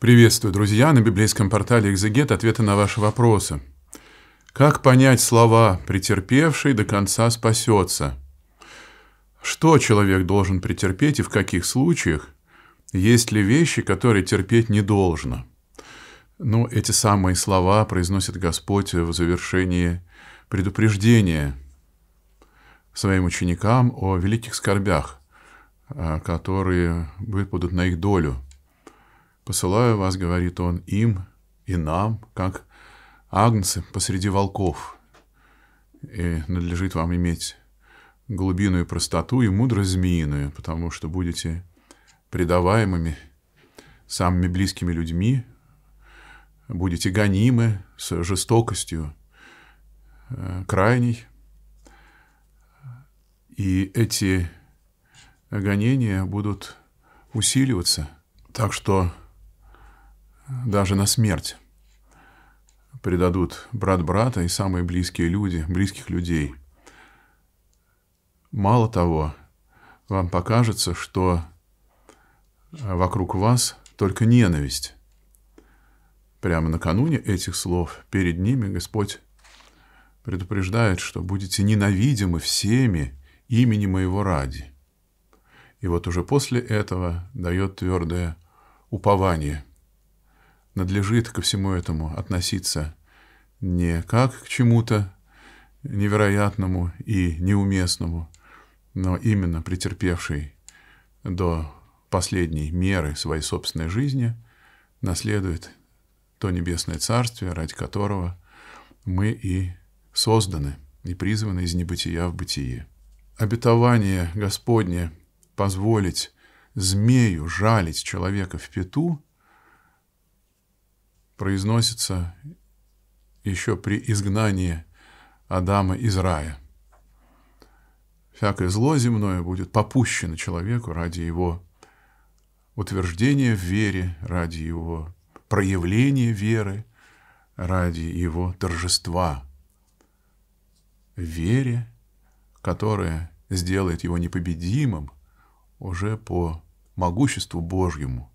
Приветствую, друзья, на библейском портале «Экзегет» ответы на ваши вопросы. Как понять слова «претерпевший до конца спасется»? Что человек должен претерпеть и в каких случаях? Есть ли вещи, которые терпеть не должно? Ну, эти самые слова произносит Господь в завершении предупреждения своим ученикам о великих скорбях, а, которые выпадут на их долю – Посылаю вас, говорит он, им и нам, как агнцы посреди волков. И надлежит вам иметь глубинную простоту, и мудрость змеиную, потому что будете предаваемыми самыми близкими людьми, будете гонимы с жестокостью э, крайней. И эти гонения будут усиливаться. Так что даже на смерть предадут брат брата и самые близкие люди, близких людей. Мало того, вам покажется, что э, вокруг вас только ненависть. Прямо накануне этих слов перед ними Господь предупреждает, что будете ненавидимы всеми имени моего ради. И вот уже после этого дает твердое упование – надлежит ко всему этому относиться не как к чему-то невероятному и неуместному, но именно претерпевший до последней меры своей собственной жизни наследует то небесное царствие, ради которого мы и созданы, и призваны из небытия в бытие. Обетование Господне позволить змею жалить человека в пету – произносится еще при изгнании Адама из рая. Всякое зло земное будет попущено человеку ради его утверждения в вере, ради его проявления веры, ради его торжества. В вере, которая сделает его непобедимым уже по могуществу Божьему,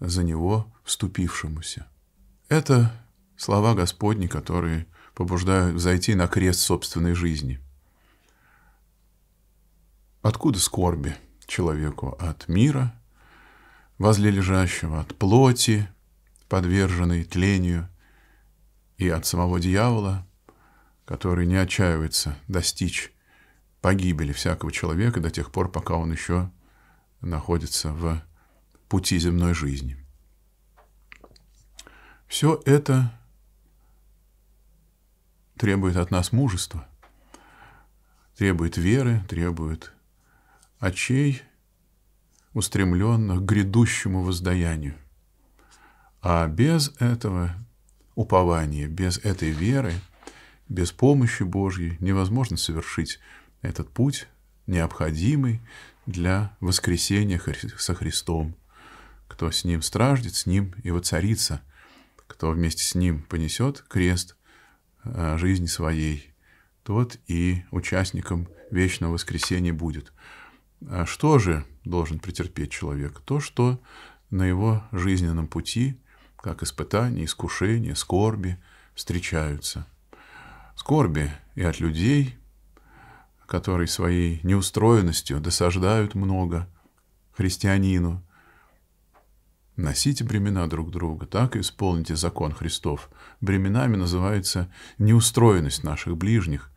за него вступившемуся. Это слова Господни, которые побуждают зайти на крест собственной жизни. Откуда скорби человеку? От мира, возле лежащего, от плоти, подверженной тлению, и от самого дьявола, который не отчаивается достичь погибели всякого человека до тех пор, пока он еще находится в пути земной жизни. Все это требует от нас мужества, требует веры, требует очей, устремленных к грядущему воздаянию. А без этого упования, без этой веры, без помощи Божьей невозможно совершить этот путь, необходимый для воскресения со Христом. Кто с Ним страждет, с Ним и воцарится – кто вместе с ним понесет крест э, жизни своей, тот и участником вечного воскресения будет. А что же должен претерпеть человек? То, что на его жизненном пути, как испытания, искушения, скорби встречаются. Скорби и от людей, которые своей неустроенностью досаждают много христианину, Носите бремена друг друга, так и исполните закон Христов. Бременами называется неустроенность наших ближних,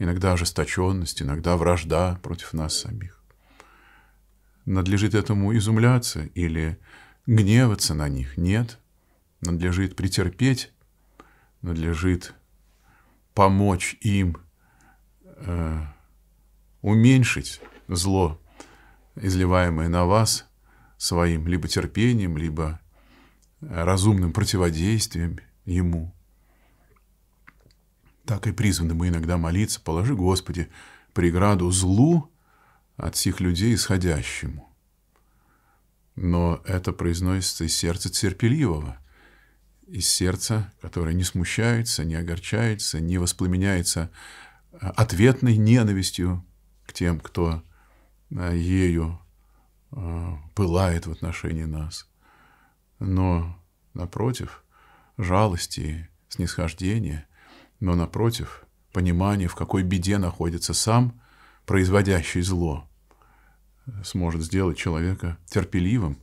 иногда ожесточенность, иногда вражда против нас самих. Надлежит этому изумляться или гневаться на них? Нет. Надлежит претерпеть, надлежит помочь им э, уменьшить зло, изливаемое на вас – своим либо терпением, либо э, разумным противодействием ему. Так и призваны мы иногда молиться, положи, Господи, преграду злу от всех людей исходящему. Но это произносится из сердца терпеливого, из сердца, которое не смущается, не огорчается, не воспламеняется э, ответной ненавистью к тем, кто э, ею Э, пылает в отношении нас, но, напротив, жалости, снисхождения, но, напротив, понимание, в какой беде находится сам, производящий зло, сможет сделать человека терпеливым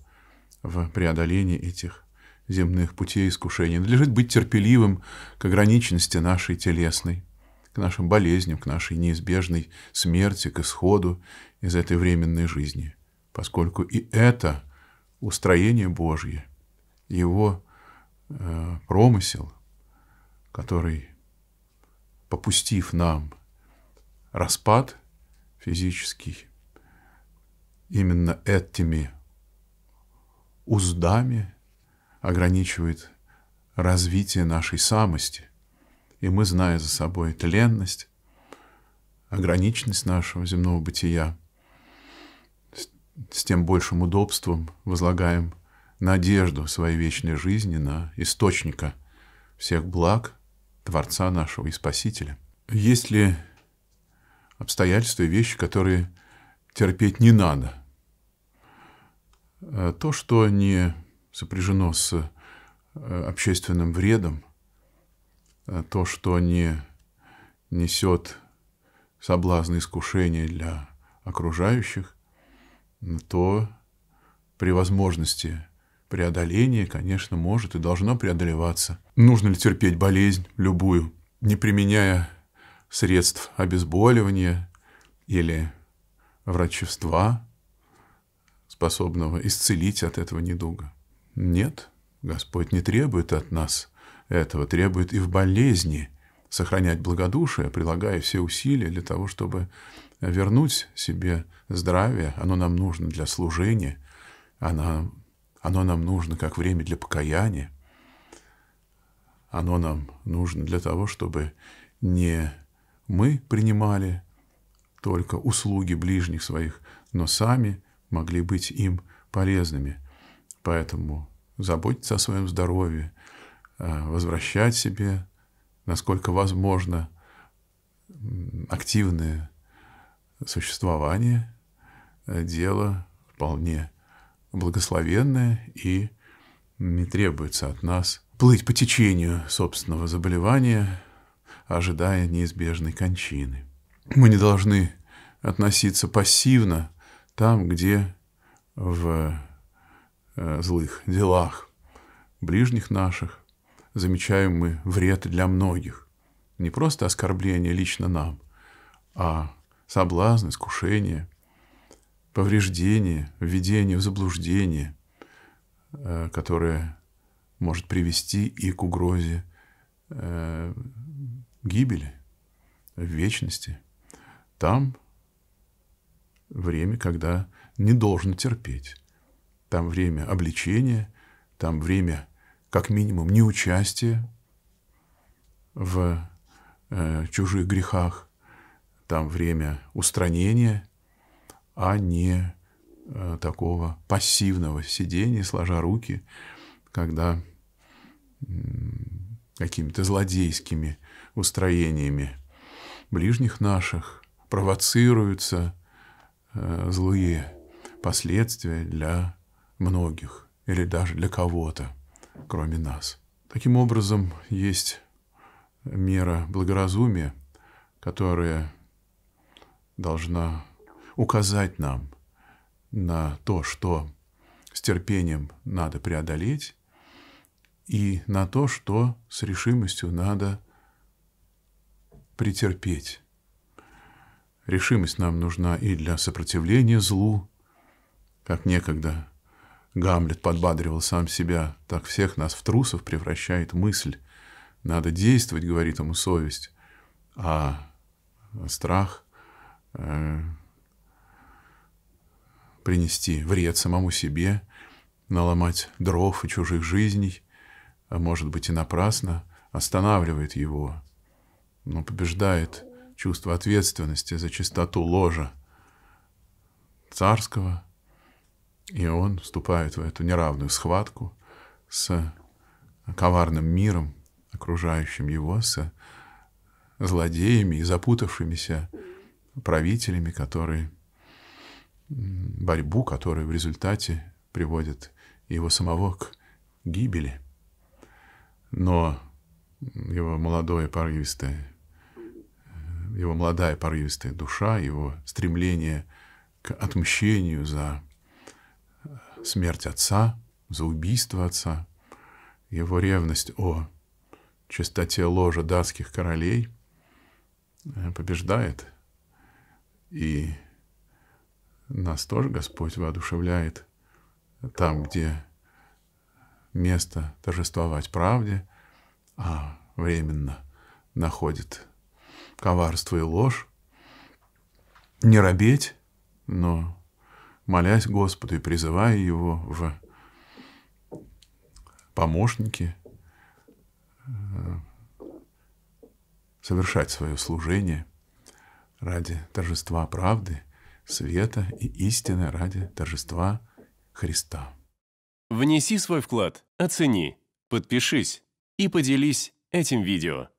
в преодолении этих земных путей искушений. Надлежит быть терпеливым к ограниченности нашей телесной, к нашим болезням, к нашей неизбежной смерти, к исходу из этой временной жизни поскольку и это устроение Божье, его э, промысел, который, попустив нам распад физический, именно этими уздами ограничивает развитие нашей самости. И мы, зная за собой тленность, ограниченность нашего земного бытия, с тем большим удобством возлагаем надежду своей вечной жизни на источника всех благ, Творца нашего и Спасителя. Есть ли обстоятельства и вещи, которые терпеть не надо? Э, то, что не сопряжено с э, общественным вредом, э, то, что не несет соблазны искушения для окружающих, то при возможности преодоления, конечно, может и должно преодолеваться. Нужно ли терпеть болезнь любую, не применяя средств обезболивания или врачества, способного исцелить от этого недуга? Нет, Господь не требует от нас этого, требует и в болезни сохранять благодушие, прилагая все усилия для того, чтобы вернуть себе здравие, оно нам нужно для служения, оно, оно нам нужно как время для покаяния, оно нам нужно для того, чтобы не мы принимали только услуги ближних своих, но сами могли быть им полезными. Поэтому заботиться о своем здоровье, э, возвращать себе, насколько возможно, активное существование – Э, дело вполне благословенное и не требуется от нас плыть по течению собственного заболевания, ожидая неизбежной кончины. Мы не должны относиться пассивно там, где в э, злых делах ближних наших замечаем мы вред для многих. Не просто оскорбление лично нам, а соблазн, искушение – повреждение, введение в заблуждение, э, которое может привести и к угрозе э, гибели в вечности. Там время, когда не должно терпеть. Там время обличения, там время, как минимум, неучастия в э, чужих грехах, там время устранения а не э, такого пассивного сидения, сложа руки, когда какими-то злодейскими устроениями ближних наших провоцируются э, злые последствия для многих или даже для кого-то, кроме нас. Таким образом, есть мера благоразумия, которая должна указать нам на то, что с терпением надо преодолеть, и на то, что с решимостью надо претерпеть. Решимость нам нужна и для сопротивления злу, как некогда Гамлет подбадривал сам себя, так всех нас в трусов превращает мысль. Надо действовать, говорит ему совесть, а страх э принести вред самому себе, наломать дров и чужих жизней, а может быть и напрасно, останавливает его, но побеждает чувство ответственности за чистоту ложа царского, и он вступает в эту неравную схватку с коварным миром, окружающим его, с злодеями и запутавшимися правителями, которые борьбу, которая в результате приводит его самого к гибели. Но его молодое порывистое, э, его молодая порывистая душа, его стремление к отмщению за э, смерть отца, за убийство отца, его ревность о чистоте ложа датских королей э, побеждает. И нас тоже Господь воодушевляет там, где место торжествовать правде, а временно находит коварство и ложь. Не робеть, но молясь Господу и призывая Его в помощники э, совершать свое служение ради торжества правды – света и истины ради торжества Христа. Внеси свой вклад, оцени, подпишись и поделись этим видео.